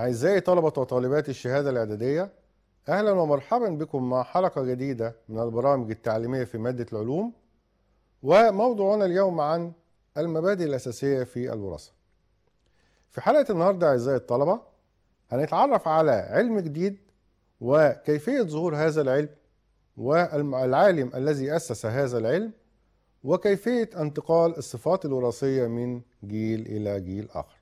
أعزائي طلبة وطالبات الشهادة الإعدادية أهلا ومرحبا بكم مع حلقة جديدة من البرامج التعليمية في مادة العلوم وموضوعنا اليوم عن المبادئ الأساسية في الوراثة في حلقة النهاردة أعزائي الطلبة هنتعرف على علم جديد وكيفية ظهور هذا العلم والعالم الذي أسس هذا العلم وكيفية انتقال الصفات الوراثية من جيل إلى جيل آخر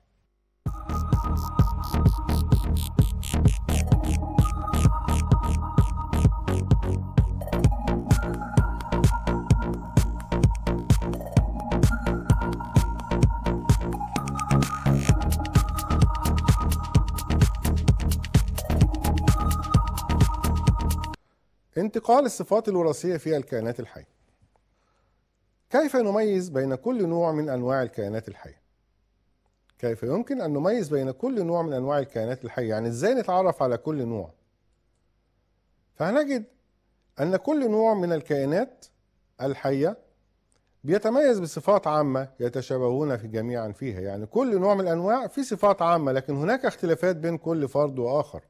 انتقال الصفات الوراثية في الكائنات الحية كيف نميز بين كل نوع من أنواع الكائنات الحية؟ كيف يمكن أن نميز بين كل نوع من أنواع الكائنات الحية؟ يعني إزاي نتعرف على كل نوع؟ فهنجد أن كل نوع من الكائنات الحية بيتميز بصفات عامة يتشابهون في جميعا فيها يعني كل نوع من الأنواع في صفات عامة لكن هناك اختلافات بين كل فرد وآخر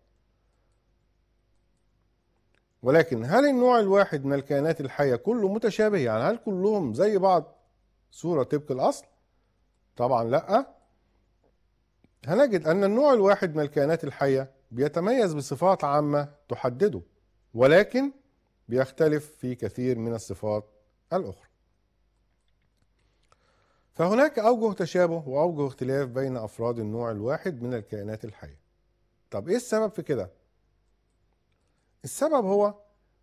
ولكن هل النوع الواحد من الكائنات الحية كله متشابه يعني هل كلهم زي بعض صورة طبق الأصل طبعا لا هنجد أن النوع الواحد من الكائنات الحية بيتميز بصفات عامة تحدده ولكن بيختلف في كثير من الصفات الأخرى فهناك أوجه تشابه وأوجه اختلاف بين أفراد النوع الواحد من الكائنات الحية طب إيه السبب في كده؟ السبب هو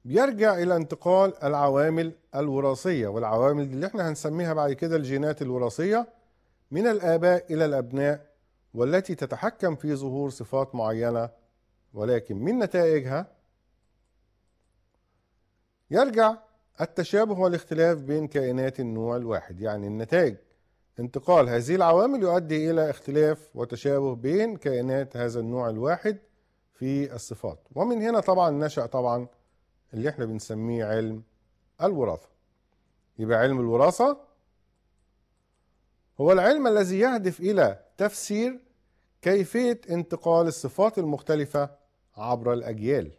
بيرجع الى انتقال العوامل الوراثيه والعوامل اللي احنا هنسميها بعد كده الجينات الوراثيه من الاباء الى الابناء والتي تتحكم في ظهور صفات معينه ولكن من نتائجها يرجع التشابه والاختلاف بين كائنات النوع الواحد يعني النتائج انتقال هذه العوامل يؤدي الى اختلاف وتشابه بين كائنات هذا النوع الواحد في الصفات ومن هنا طبعا نشأ طبعا اللي احنا بنسميه علم الوراثة يبقى علم الوراثة هو العلم الذي يهدف إلى تفسير كيفية انتقال الصفات المختلفة عبر الأجيال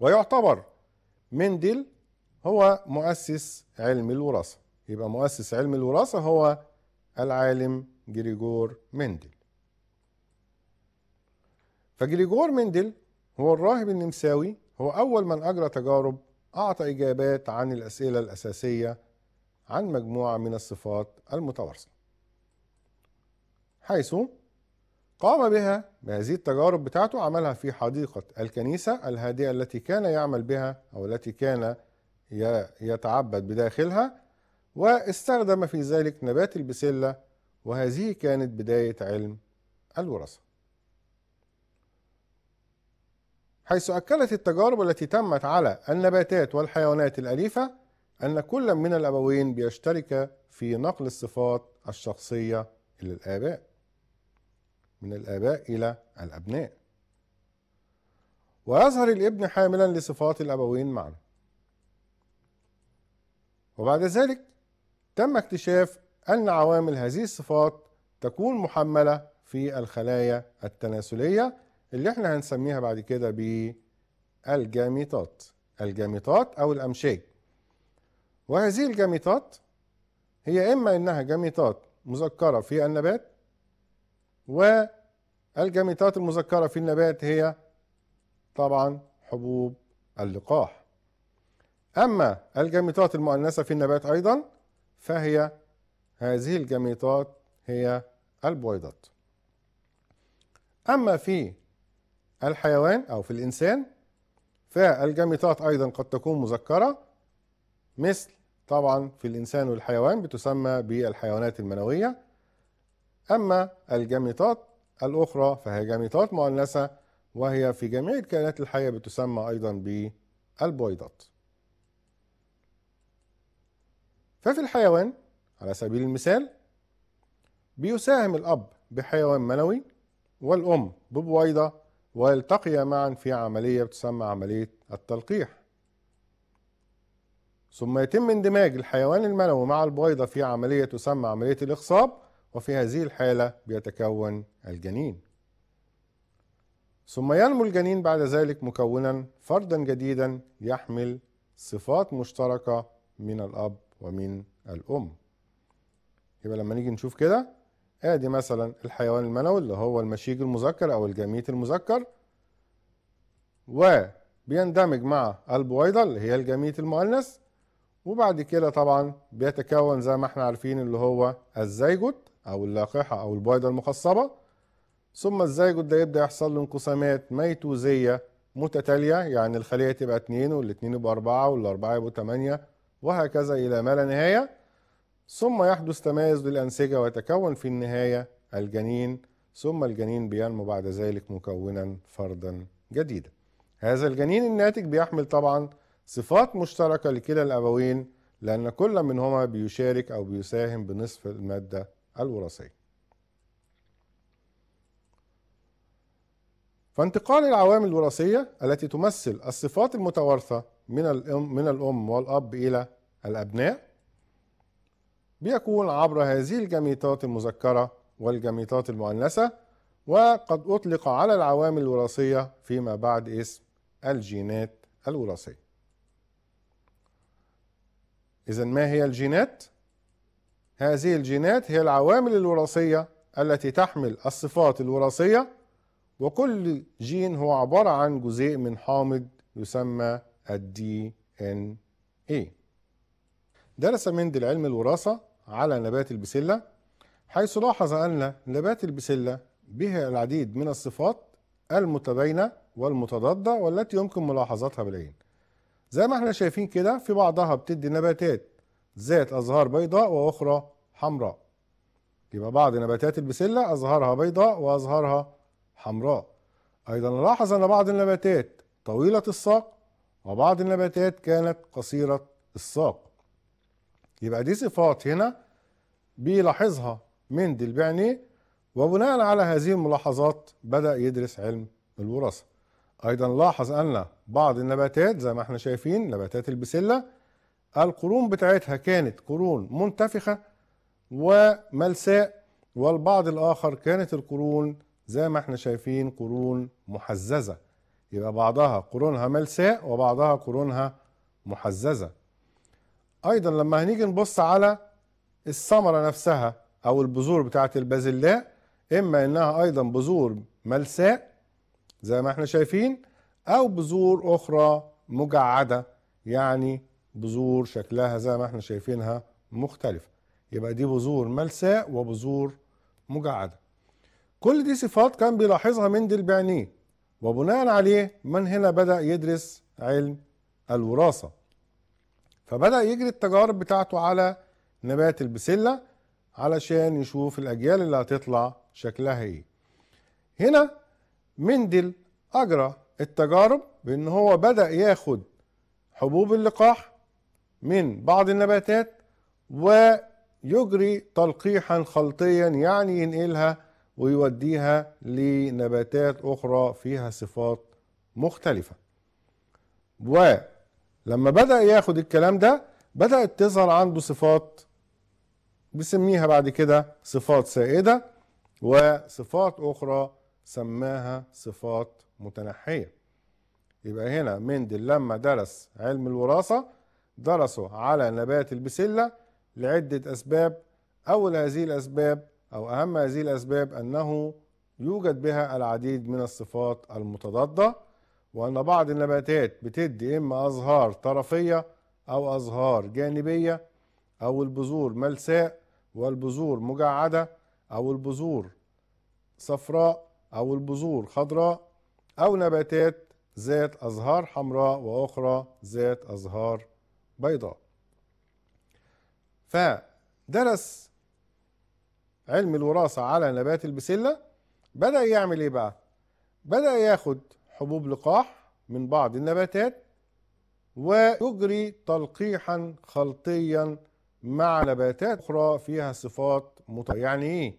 ويعتبر مندل هو مؤسس علم الوراثة يبقى مؤسس علم الوراثة هو العالم جريجور مندل فجريجور مندل هو الراهب النمساوي هو أول من أجرى تجارب أعطى إجابات عن الأسئلة الأساسية عن مجموعة من الصفات المتوارثة حيث قام بها بهذه التجارب بتاعته عملها في حديقة الكنيسة الهادئة التي كان يعمل بها أو التي كان يتعبد بداخلها واستخدم في ذلك نبات البسلة وهذه كانت بداية علم الوراثة حيث أكدت التجارب التي تمت على النباتات والحيوانات الأليفة أن كل من الأبوين بيشترك في نقل الصفات الشخصية إلى الآباء من الآباء إلى الأبناء ويظهر الابن حاملا لصفات الأبوين معا وبعد ذلك تم اكتشاف أن عوامل هذه الصفات تكون محملة في الخلايا التناسلية اللي احنا هنسميها بعد كده بالجاميتات الجاميتات او الامشاج وهذه الجاميتات هي اما انها جاميتات مذكره في النبات والجاميتات المذكره في النبات هي طبعا حبوب اللقاح اما الجاميتات المؤنثه في النبات ايضا فهي هذه الجاميتات هي البويضات اما في الحيوان أو في الإنسان فالجميطات أيضا قد تكون مذكرة مثل طبعا في الإنسان والحيوان بتسمى بالحيوانات المنوية أما الجميطات الأخرى فهي جميطات مؤنثة وهي في جميع الكائنات الحية بتسمى أيضا بالبويضات ففي الحيوان على سبيل المثال بيساهم الأب بحيوان منوي والأم ببويضة والتقيا معا في عملية تسمى عملية التلقيح ثم يتم اندماج الحيوان المنوي مع البويضة في عملية تسمى عملية الإخصاب وفي هذه الحالة بيتكون الجنين ثم ينمو الجنين بعد ذلك مكونا فردا جديدا يحمل صفات مشتركة من الأب ومن الأم يبقى لما نيجي نشوف كده ادي مثلا الحيوان المنوي اللي هو المشيج المذكر او الجميت المذكر وبيندمج مع البويضة اللي هي الجميت المؤنث وبعد كده طبعا بيتكون زي ما احنا عارفين اللي هو الزيجوت او اللاقحة او البويضة المخصبة ثم الزيجوت ده يبدأ يحصل له انقسامات ميتوزية متتالية يعني الخلية تبقى اتنين والاتنين يبقى اربعة والاربعة يبقوا تمانية وهكذا الى ما لا نهاية ثم يحدث تمايز للأنسجة ويتكون في النهاية الجنين ثم الجنين بينمو بعد ذلك مكونا فردا جديدا هذا الجنين الناتج بيحمل طبعا صفات مشتركة لكلا الأبوين لأن كل منهما بيشارك أو بيساهم بنصف المادة الوراثية فانتقال العوامل الوراثية التي تمثل الصفات المتوارثة من الأم, من الأم والأب إلى الأبناء بيكون عبر هذه الجميطات المذكرة والجميطات المؤنثة وقد أطلق على العوامل الوراثية فيما بعد اسم الجينات الوراثية إذا ما هي الجينات؟ هذه الجينات هي العوامل الوراثية التي تحمل الصفات الوراثية وكل جين هو عبارة عن جزيء من حامض يسمى الدي ان اي درس مندل علم الوراثة على نبات البسلة حيث لاحظ أن نبات البسلة بها العديد من الصفات المتباينة والمتضادة والتي يمكن ملاحظتها بالعين زي ما احنا شايفين كده في بعضها بتدي نباتات ذات أزهار بيضاء وأخرى حمراء يبقى بعض نباتات البسلة أزهارها بيضاء وأزهارها حمراء أيضا نلاحظ أن بعض النباتات طويلة الساق وبعض النباتات كانت قصيرة الساق يبقى دي صفات هنا بيلاحظها مندل البعني وبناء على هذه الملاحظات بدأ يدرس علم الوراثة أيضا لاحظ أن بعض النباتات زي ما احنا شايفين نباتات البسلة القرون بتاعتها كانت قرون منتفخة وملساء والبعض الآخر كانت القرون زي ما احنا شايفين قرون محززة يبقى بعضها قرونها ملساء وبعضها قرونها محززة ايضا لما هنيجي نبص على الثمره نفسها او البذور بتاعه البازلاء اما انها ايضا بذور ملساء زي ما احنا شايفين او بذور اخرى مجعده يعني بذور شكلها زي ما احنا شايفينها مختلفه يبقى دي بذور ملساء وبذور مجعده كل دي صفات كان بيلاحظها مندل بعينيه وبناء عليه من هنا بدا يدرس علم الوراثه فبدأ يجري التجارب بتاعته على نبات البسلة علشان يشوف الأجيال اللي هتطلع شكلها ايه هنا مندل أجرى التجارب بأن هو بدأ ياخد حبوب اللقاح من بعض النباتات ويجري تلقيحا خلطيا يعني ينقلها ويوديها لنباتات أخرى فيها صفات مختلفة و لما بدأ ياخد الكلام ده بدأت تظهر عنده صفات بسميها بعد كده صفات سائدة وصفات أخرى سماها صفات متنحية يبقى هنا مندل لما درس علم الوراثة درسه على نبات البسلة لعدة أسباب أول هذه الأسباب أو أهم هذه الأسباب أنه يوجد بها العديد من الصفات المتضادة وأن بعض النباتات بتدي إما أزهار طرفية أو أزهار جانبية أو البذور ملساء والبذور مجعدة أو البذور صفراء أو البذور خضراء أو نباتات ذات أزهار حمراء وأخرى ذات أزهار بيضاء فدرس علم الوراثة على نبات البسلة بدأ يعمل إيه بقى؟ بدأ ياخد حبوب لقاح من بعض النباتات ويجري تلقيحا خلطيا مع نباتات أخرى فيها صفات متغيرة يعني إيه؟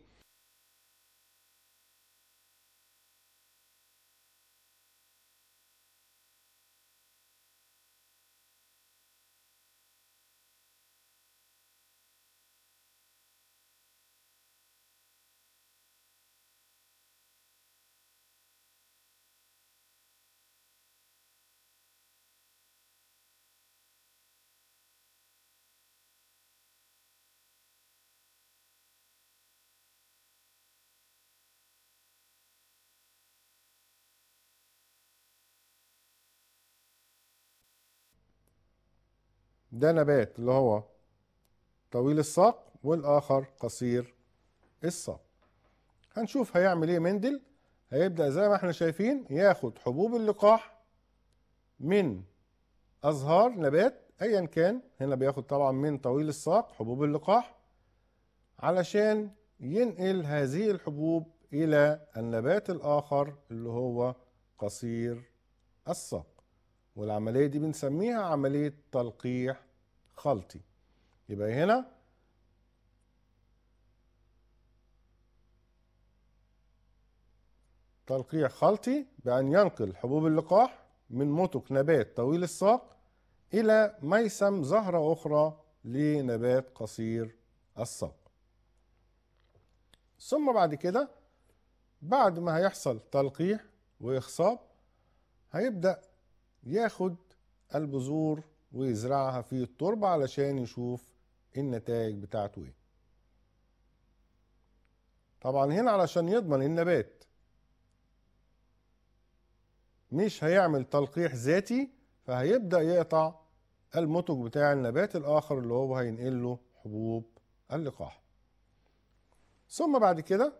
ده نبات اللي هو طويل الساق والاخر قصير الساق هنشوف هيعمل ايه مندل هيبدا زي ما احنا شايفين ياخد حبوب اللقاح من ازهار نبات ايا كان هنا بياخد طبعا من طويل الساق حبوب اللقاح علشان ينقل هذه الحبوب الى النبات الاخر اللي هو قصير الساق والعمليه دي بنسميها عمليه تلقيح خلطي يبقى هنا تلقيح خلطي بأن ينقل حبوب اللقاح من متق نبات طويل الساق إلى ميسم زهرة أخرى لنبات قصير الساق ثم بعد كده بعد ما هيحصل تلقيح وإخصاب هيبدأ ياخد البذور ويزرعها في التربة علشان يشوف النتائج بتاعته ايه طبعا هنا علشان يضمن النبات مش هيعمل تلقيح ذاتي فهيبدأ يقطع المتج بتاع النبات الآخر اللي هو هينقل له حبوب اللقاح ثم بعد كده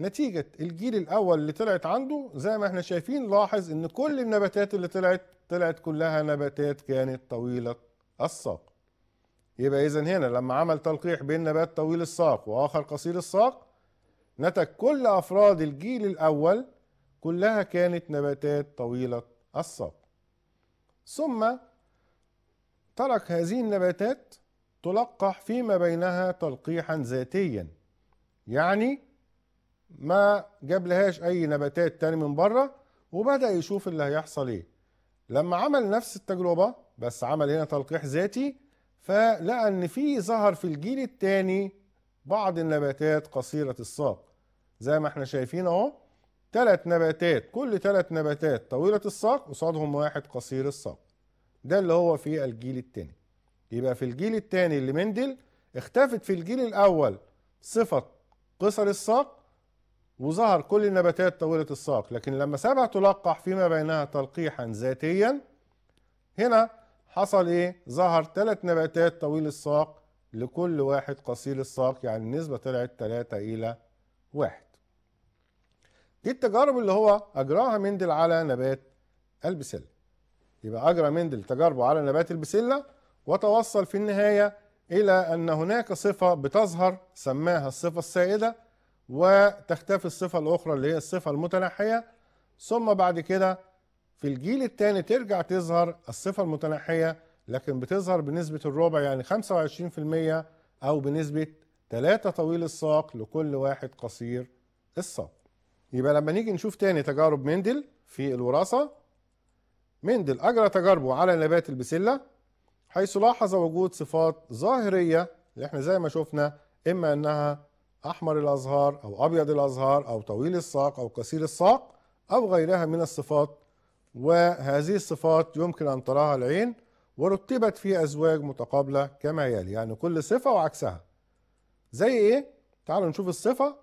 نتيجة الجيل الأول اللي طلعت عنده زي ما احنا شايفين لاحظ إن كل النباتات اللي طلعت طلعت كلها نباتات كانت طويلة الساق يبقى إذا هنا لما عمل تلقيح بين نبات طويل الساق وآخر قصير الساق نتج كل أفراد الجيل الأول كلها كانت نباتات طويلة الساق ثم ترك هذه النباتات تلقح فيما بينها تلقيحا ذاتيا يعني ما جاب لهاش اي نباتات تاني من بره وبدا يشوف اللي هيحصل ايه لما عمل نفس التجربه بس عمل هنا تلقيح ذاتي فلقى ان في ظهر في الجيل الثاني بعض النباتات قصيره الساق زي ما احنا شايفين اهو ثلاث نباتات كل ثلاث نباتات طويله الساق قصادهم واحد قصير الساق ده اللي هو في الجيل الثاني يبقى في الجيل الثاني مندل اختفت في الجيل الاول صفه قصر الساق وظهر كل النباتات طويلة الساق لكن لما سابها تلقح فيما بينها تلقيحا ذاتيا هنا حصل ايه ظهر ثلاث نباتات طويل الساق لكل واحد قصير الساق يعني النسبة طلعت ثلاثة إلى واحد دي التجارب اللي هو أجراها مندل على نبات البسلة يبقى أجرى مندل تجاربه على نبات البسلة وتوصل في النهاية إلى أن هناك صفة بتظهر سماها الصفة السائدة وتختفي الصفة الأخرى اللي هي الصفة المتنحية ثم بعد كده في الجيل الثاني ترجع تظهر الصفة المتنحية لكن بتظهر بنسبة الربع يعني 25% أو بنسبة 3 طويل الساق لكل واحد قصير الساق يبقى لما نيجي نشوف تاني تجارب مندل في الوراثة مندل أجرى تجاربه على نبات البسلة حيث لاحظ وجود صفات ظاهرية اللي احنا زي ما شفنا إما أنها احمر الازهار او ابيض الازهار او طويل الساق او قصير الساق او غيرها من الصفات وهذه الصفات يمكن ان تراها العين ورتبت في ازواج متقابله كما يلي يعني كل صفه وعكسها زي ايه تعالوا نشوف الصفه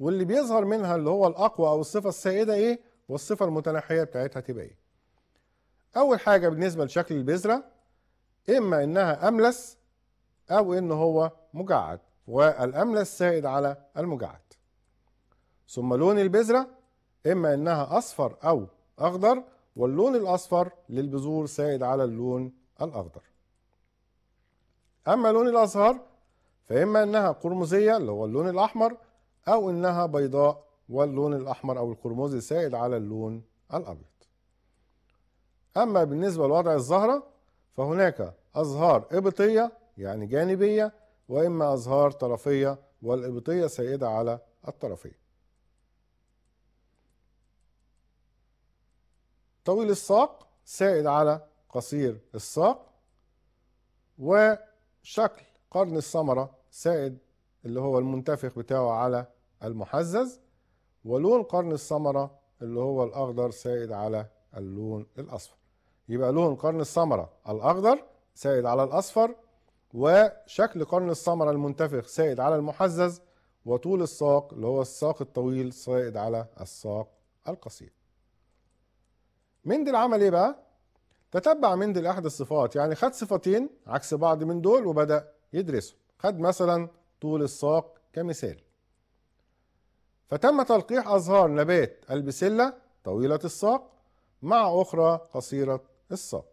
واللي بيظهر منها اللي هو الاقوى او الصفه السائده ايه والصفه المتناحيه بتاعتها تبقى ايه اول حاجه بالنسبه لشكل البذره اما انها املس او ان هو مجعد والأملة السائد على المجعد ثم لون البذرة إما إنها أصفر أو أخضر واللون الأصفر للبذور سائد على اللون الأخضر أما لون الأزهار فإما إنها قرمزية اللي هو اللون الأحمر أو إنها بيضاء واللون الأحمر أو القرمزي سائد على اللون الأبيض أما بالنسبة لوضع الزهرة فهناك أزهار إبطية يعني جانبية وإما أزهار طرفية والإبطية سائدة على الطرفين طويل الساق سائد على قصير الساق وشكل قرن الثمرة سائد اللي هو المنتفخ بتاعه على المحزز ولون قرن الثمرة اللي هو الأخضر سائد على اللون الأصفر يبقى لون قرن الثمرة الأخضر سائد على الأصفر وشكل قرن الثمرة المنتفخ سائد على المحزز وطول الساق اللي هو الساق الطويل سائد على الساق القصير مندل عمل ايه بقى تتبع مندل احد الصفات يعني خد صفتين عكس بعض من دول وبدا يدرسه خد مثلا طول الساق كمثال فتم تلقيح ازهار نبات البسله طويله الساق مع اخرى قصيره الساق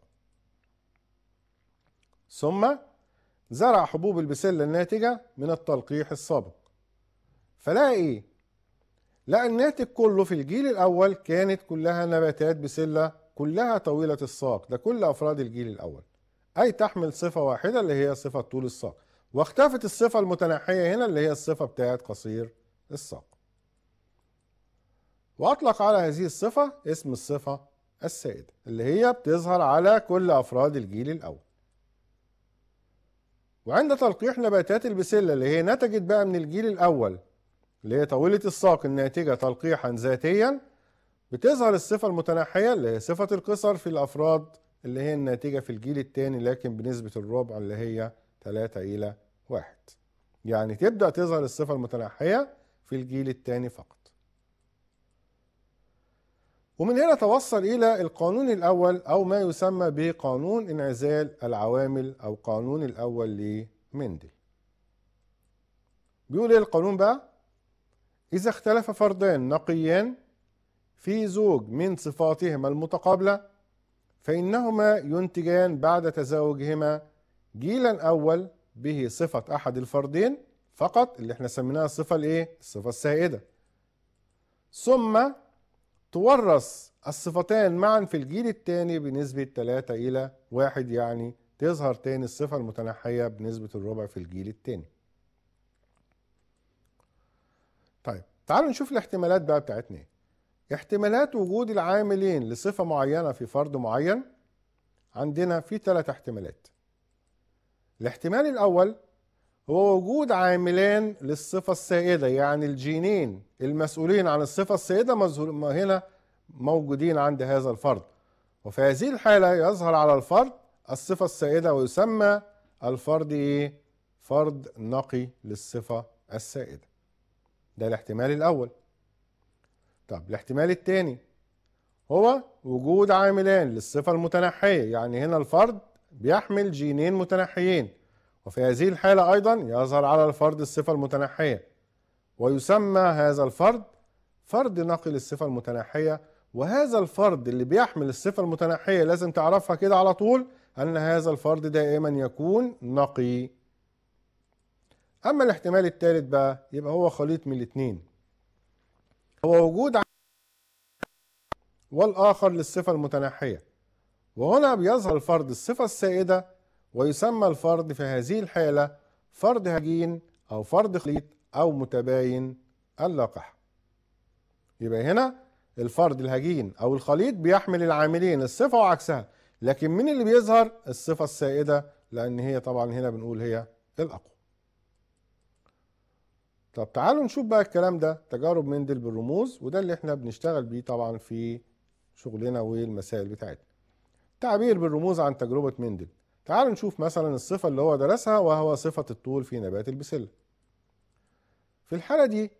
ثم زرع حبوب البسلة الناتجة من التلقيح السابق فلقى ايه؟ لقى الناتج كله في الجيل الأول كانت كلها نباتات بسلة كلها طويلة الساق ده كل أفراد الجيل الأول أي تحمل صفة واحدة اللي هي صفة طول الساق واختفت الصفة المتنحية هنا اللي هي الصفة بتاعت قصير الساق وأطلق على هذه الصفة اسم الصفة السائدة اللي هي بتظهر على كل أفراد الجيل الأول وعند تلقيح نباتات البسلة اللي هي نتجت بقى من الجيل الأول اللي هي طويلة الساق الناتجة تلقيحا ذاتيا بتظهر الصفة المتنحية اللي هي صفة القصر في الأفراد اللي هي الناتجة في الجيل الثاني لكن بنسبة الربع اللي هي 3 إلى 1 يعني تبدأ تظهر الصفة المتنحية في الجيل الثاني فقط ومن هنا توصل إلى القانون الأول أو ما يسمى بقانون انعزال العوامل أو قانون الأول لمندل بيقول إيه القانون بقى إذا اختلف فردان نقيان في زوج من صفاتهما المتقابلة فإنهما ينتجان بعد تزاوجهما جيلا أول به صفة أحد الفردين فقط اللي احنا سميناها الصفة الإيه؟ الصفة السائدة ثم تورث الصفتان معا في الجيل الثاني بنسبة 3 إلى 1 يعني تظهر تاني الصفة المتنحية بنسبة الربع في الجيل الثاني طيب تعالوا نشوف الاحتمالات بقى بتاعتنا ايه احتمالات وجود العاملين لصفة معينة في فرد معين عندنا في ثلاث احتمالات الاحتمال الأول هو وجود عاملان للصفة السائدة يعني الجينين المسؤولين عن الصفة السائدة هنا موجودين عند هذا الفرد وفي هذه الحالة يظهر على الفرد الصفة السائدة ويسمى الفرد إيه؟ فرد نقي للصفة السائدة ده الاحتمال الأول طب الاحتمال الثاني هو وجود عاملان للصفة المتنحية يعني هنا الفرد بيحمل جينين متنحيين وفي هذه الحالة أيضا يظهر على الفرد الصفة المتنحية ويسمى هذا الفرد فرد نقل الصفة المتنحية وهذا الفرد اللي بيحمل الصفة المتنحية لازم تعرفها كده على طول أن هذا الفرد دائما يكون نقي أما الاحتمال الثالث بقى يبقى هو خليط من الاتنين هو وجود والآخر للصفة المتنحية وهنا بيظهر الفرد الصفة السائدة ويسمى الفرد في هذه الحالة فرد هجين أو فرد خليط أو متباين اللقاح. يبقى هنا الفرد الهجين أو الخليط بيحمل العاملين الصفة وعكسها لكن مين اللي بيظهر الصفة السائدة لأن هي طبعا هنا بنقول هي الأقوى طب تعالوا نشوف بقى الكلام ده تجارب مندل بالرموز وده اللي احنا بنشتغل بيه طبعا في شغلنا والمسائل بتاعتنا تعبير بالرموز عن تجربة مندل تعالوا نشوف مثلا الصفة اللي هو درسها وهو صفة الطول في نبات البسلة في الحالة دي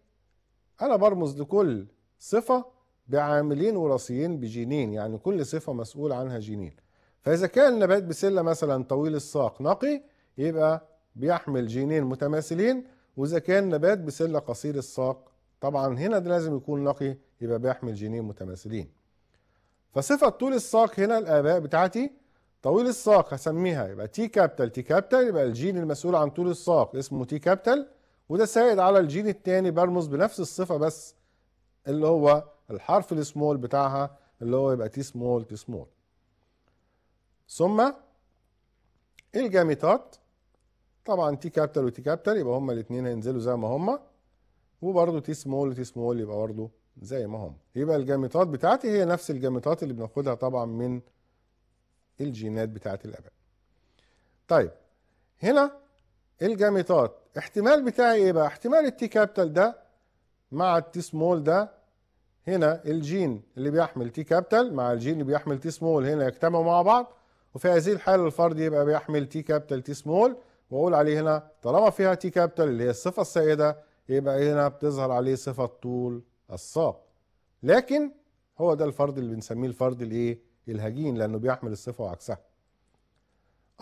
أنا برمز لكل صفة بعاملين وراثيين بجينين يعني كل صفة مسؤول عنها جينين فإذا كان نبات بسلة مثلا طويل الساق نقي يبقى بيحمل جينين متماثلين وإذا كان نبات بسلة قصير الساق طبعا هنا ده لازم يكون نقي يبقى بيحمل جينين متماثلين فصفة طول الساق هنا الآباء بتاعتي طويل الساق هسميها يبقى تي كابيتال تي كابيتال يبقى الجين المسؤول عن طول الساق اسمه تي كابيتال وده سائد على الجين التاني برمز بنفس الصفة بس اللي هو الحرف السمول بتاعها اللي هو يبقى تي سمول تي سمول ثم الجاميتات طبعا تي كابيتال وتي كابيتال يبقى هما الاثنين هينزلوا زي ما هما وبرده تي سمول تي سمول يبقى برده زي ما هما يبقى الجاميتات بتاعتي هي نفس الجاميتات اللي بناخدها طبعا من الجينات بتاعت الاباء طيب هنا الجاميتات احتمال بتاعي ايه بقى احتمال التي كابيتال ده مع التي سمول ده هنا الجين اللي بيحمل تي كابيتال مع الجين اللي بيحمل تي سمول هنا يجتمعوا مع بعض وفي هذه الحاله الفرد يبقى بيحمل تي كابيتال تي سمول واقول عليه هنا طالما فيها تي كابيتال اللي هي الصفه السائده يبقى هنا بتظهر عليه صفه طول الساق لكن هو ده الفرد اللي بنسميه الفرد الايه الهجين لانه بيحمل الصفه وعكسها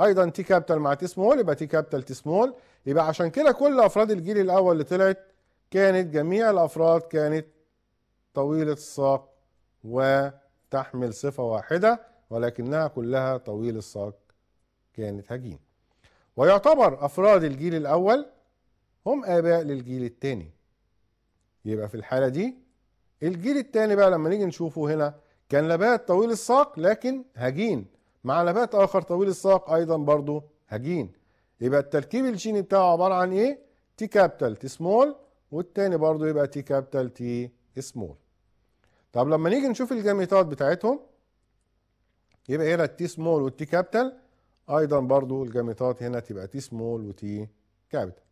ايضا تي كابيتال مع تي سمول يبقى تي كابيتال تي سمول يبقى عشان كده كل افراد الجيل الاول اللي طلعت كانت جميع الافراد كانت طويله الساق وتحمل صفه واحده ولكنها كلها طويل الساق كانت هجين ويعتبر افراد الجيل الاول هم اباء للجيل الثاني يبقى في الحاله دي الجيل الثاني بقى لما نيجي نشوفه هنا كان نبات طويل الساق لكن هجين مع نبات اخر طويل الساق ايضا برضو هجين يبقى التركيب الجيني بتاعه عباره عن ايه تي كابيتال تي سمول والتاني برضو يبقى تي كابيتال تي سمول طب لما نيجي نشوف الجاميتات بتاعتهم يبقى هنا التي سمول والتي كابيتال ايضا برضو الجاميتات هنا تبقى تي سمول وتي كابيتال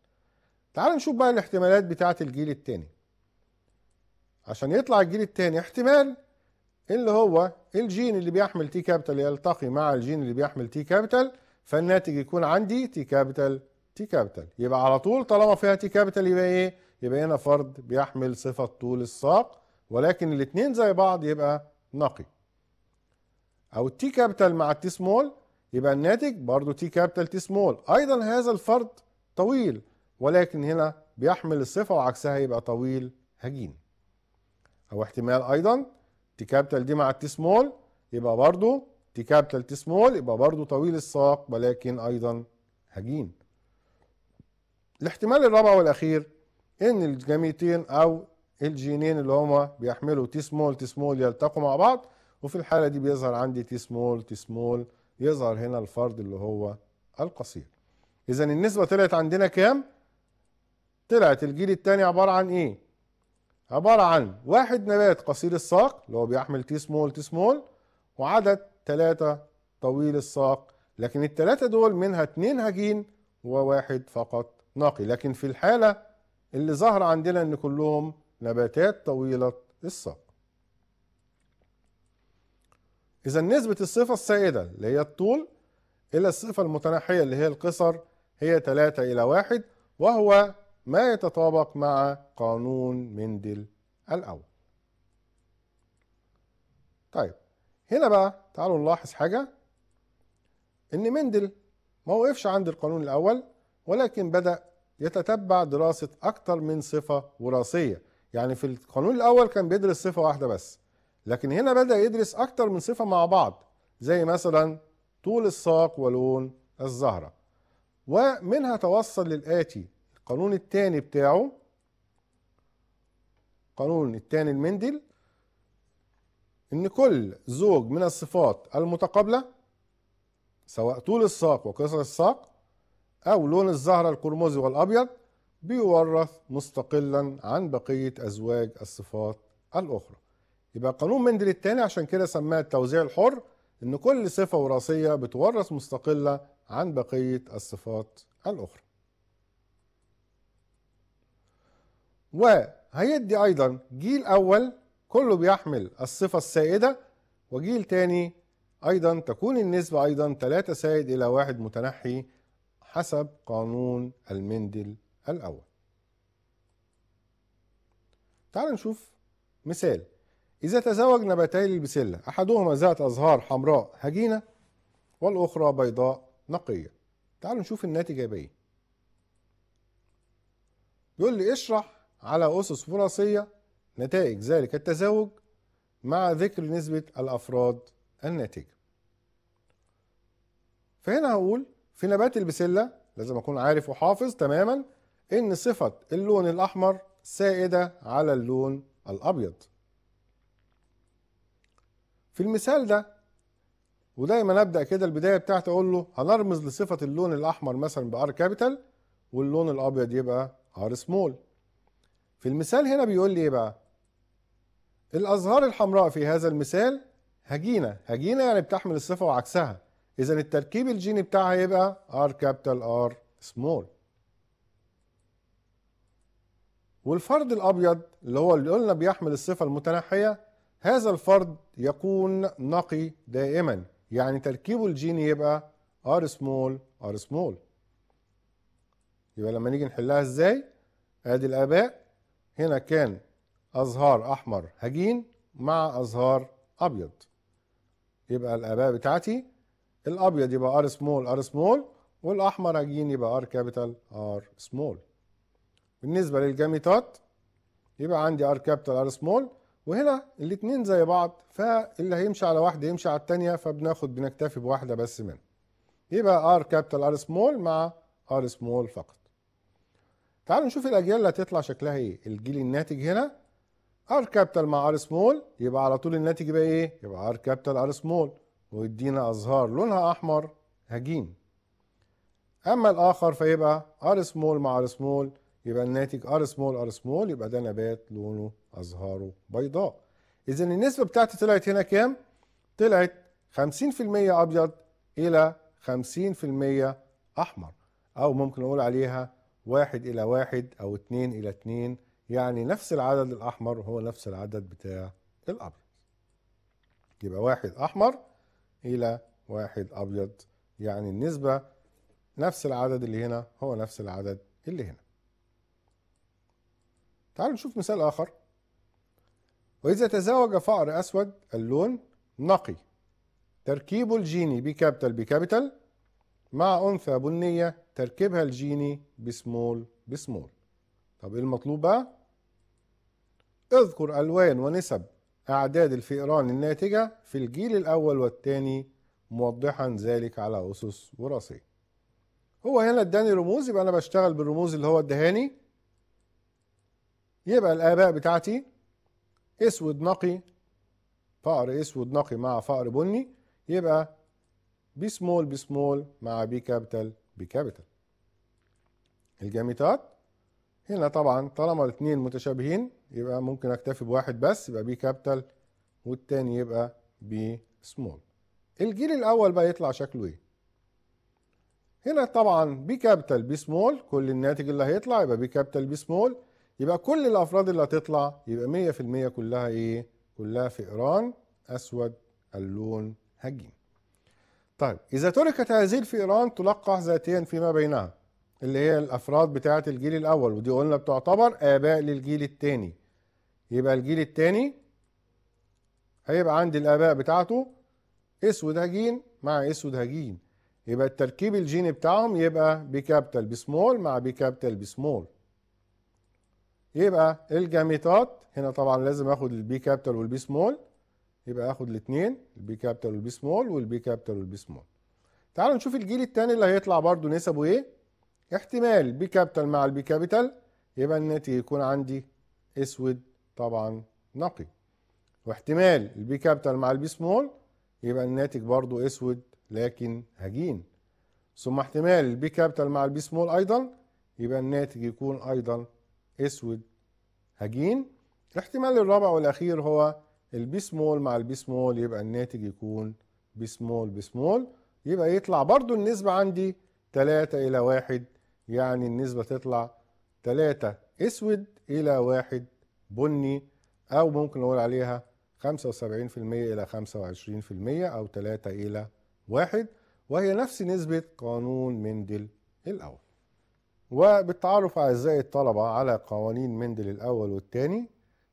تعال نشوف بقى الاحتمالات بتاعه الجيل التاني عشان يطلع الجيل التاني احتمال اللي هو الجين اللي بيحمل تي كابيتال يلتقي مع الجين اللي بيحمل تي كابيتال فالناتج يكون عندي تي كابيتال تي كابيتال يبقى على طول طالما فيها تي كابيتال يبقى ايه؟ يبقى هنا فرد بيحمل صفة طول الساق ولكن الاثنين زي بعض يبقى نقي او التي كابيتال مع التي سمول يبقى الناتج برضو تي كابيتال تي سمول ايضا هذا الفرد طويل ولكن هنا بيحمل الصفة وعكسها يبقى طويل هجين او احتمال ايضا تي كابيتال دي مع التي سمول يبقى برضو تي كابيتال تي سمول يبقى برضو طويل الساق ولكن ايضا هجين الاحتمال الرابع والاخير ان الجاميتين او الجينين اللي هما بيحملوا تي سمول تي سمول يلتقوا مع بعض وفي الحاله دي بيظهر عندي تي سمول تي سمول يظهر هنا الفرد اللي هو القصير اذا النسبه طلعت عندنا كام طلعت الجيل الثاني عباره عن ايه عبارة عن واحد نبات قصير الساق اللي هو بيحمل تي سمول تي سمول وعدد ثلاثة طويل الساق لكن الثلاثة دول منها اتنين هجين وواحد فقط نقي لكن في الحالة اللي ظهر عندنا ان كلهم نباتات طويلة الساق اذا نسبة الصفة السائدة اللي هي الطول الى الصفة المتناحية اللي هي القصر هي تلاتة الى واحد وهو ما يتطابق مع قانون مندل الأول طيب هنا بقى تعالوا نلاحظ حاجة إن مندل ما وقفش عند القانون الأول ولكن بدأ يتتبع دراسة أكتر من صفة وراثية يعني في القانون الأول كان بيدرس صفة واحدة بس لكن هنا بدأ يدرس أكتر من صفة مع بعض زي مثلا طول الساق ولون الزهرة ومنها توصل للآتي القانون الثاني بتاعه القانون الثاني المندل ان كل زوج من الصفات المتقابله سواء طول الساق وقصر الساق او لون الزهره القرمزي والابيض بيورث مستقلا عن بقيه ازواج الصفات الاخرى يبقى قانون مندل الثاني عشان كده سماه التوزيع الحر ان كل صفه وراثيه بتورث مستقله عن بقيه الصفات الاخرى وهيدي أيضا جيل أول كله بيحمل الصفة السائدة وجيل تاني أيضا تكون النسبة أيضا 3 سائد إلى واحد متنحي حسب قانون المندل الأول تعال نشوف مثال إذا تزوج نباتي البسلة أحدهما ذات أزهار حمراء هجينة والأخرى بيضاء نقية تعالوا نشوف الناتج إيه بيقول لي اشرح على أسس وراثية نتائج ذلك التزاوج مع ذكر نسبة الأفراد الناتجة فهنا هقول في نبات البسلة لازم أكون عارف وحافظ تماما إن صفة اللون الأحمر سائدة على اللون الأبيض في المثال ده ودايما ابدا كده البدايه بتاعتي اقول له هنرمز لصفه اللون الاحمر مثلا بار كابيتال واللون الابيض يبقى ار سمول في المثال هنا بيقول لي ايه بقى الازهار الحمراء في هذا المثال هجينه هجينه يعني بتحمل الصفه وعكسها اذا التركيب الجيني بتاعها يبقى ار كابيتال ار سمول والفرد الابيض اللي هو اللي قلنا بيحمل الصفه المتنحيه هذا الفرد يكون نقي دائما يعني تركيبه الجيني يبقى ار سمول ار سمول يبقى لما نيجي نحلها ازاي ادي الاباء هنا كان أزهار أحمر هجين مع أزهار أبيض يبقى الآباء بتاعتي الأبيض يبقى ار سمول ار سمول والأحمر هجين يبقى ار كابيتال ار سمول بالنسبة للجاميتات يبقى عندي ار كابيتال ار سمول وهنا الاتنين زي بعض فاللي هيمشي على واحدة يمشي على التانية فبناخد بنكتفي بواحدة بس منها يبقى ار كابيتال ار سمول مع ار سمول فقط تعالوا نشوف الاجيال اللي هتطلع شكلها ايه الجيل الناتج هنا ار كابيتال مع ار سمول يبقى على طول الناتج يبقى ايه يبقى ار كابيتال ار سمول ويدينا ازهار لونها احمر هجين اما الاخر فيبقى ار سمول مع ار سمول يبقى الناتج ار سمول ار سمول يبقى ده نبات لونه ازهاره بيضاء اذا النسبه بتاعتي طلعت هنا كام طلعت 50% ابيض الى 50% احمر او ممكن اقول عليها واحد إلى واحد أو اتنين إلى اتنين يعني نفس العدد الأحمر هو نفس العدد بتاع الأبيض يبقى واحد أحمر إلى واحد أبيض يعني النسبة نفس العدد اللي هنا هو نفس العدد اللي هنا تعالوا نشوف مثال آخر وإذا تزاوج فأر أسود اللون نقي تركيبه الجيني بكابيتال بكابيتال مع أنثى بنية تركيبها الجيني بسمول بسمول طب ايه المطلوب بقى اذكر ألوان ونسب أعداد الفئران الناتجة في الجيل الأول والثاني موضحا ذلك على أسس وراثية هو هنا اداني رموز يبقى أنا بشتغل بالرموز اللي هو الدهاني يبقى الآباء بتاعتي اسود نقي فأر اسود نقي مع فأر بني يبقى بسمول بسمول مع بي كابيتال بي كابيتال الجاميتات هنا طبعا طالما الاثنين متشابهين يبقى ممكن اكتفي بواحد بس يبقى بي كابيتال والتاني يبقى بي سمول الجيل الاول بقى يطلع شكله ايه هنا طبعا بي كابيتال بي سمول كل الناتج اللي هيطلع يبقى بي كابيتال بي سمول يبقى كل الافراد اللي هتطلع يبقى 100% كلها ايه كلها فئران اسود اللون هجين طيب إذا تركت هذه الفئران تلقح ذاتيا فيما بينها اللي هي الأفراد بتاعة الجيل الأول ودي قلنا بتعتبر آباء للجيل الثاني يبقى الجيل الثاني هيبقى عندي الآباء بتاعته أسود هجين مع أسود هجين يبقى التركيب الجيني بتاعهم يبقى بكابيتال بسمول مع بكابيتال بسمول يبقى الجاميتات هنا طبعا لازم اخد البي كابيتال والبي سمول يبقى اخد الاثنين البي كابيتال والبي سمول والبي كابيتال والبي سمول تعالوا نشوف الجيل الثاني اللي هيطلع برضو نسبه ايه احتمال البي كابيتال مع البي كابيتال يبقى الناتج يكون عندي اسود طبعا نقي واحتمال البي كابيتال مع البي سمول يبقى الناتج برضو اسود لكن هجين ثم احتمال البي كابيتال مع البي سمول ايضا يبقى الناتج يكون ايضا اسود هجين الاحتمال الرابع والاخير هو البي سمول مع البي سمول يبقى الناتج يكون بي سمول بي سمول يبقى يطلع برضو النسبة عندي 3 إلى 1 يعني النسبة تطلع 3 أسود إلى 1 بني أو ممكن نقول عليها 75% إلى 25% أو 3 إلى 1 وهي نفس نسبة قانون مندل الأول وبالتعرف أعزائي الطلبة على قوانين مندل الأول والتاني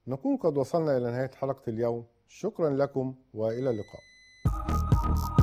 نكون قد وصلنا إلى نهاية حلقة اليوم شكرا لكم وإلى اللقاء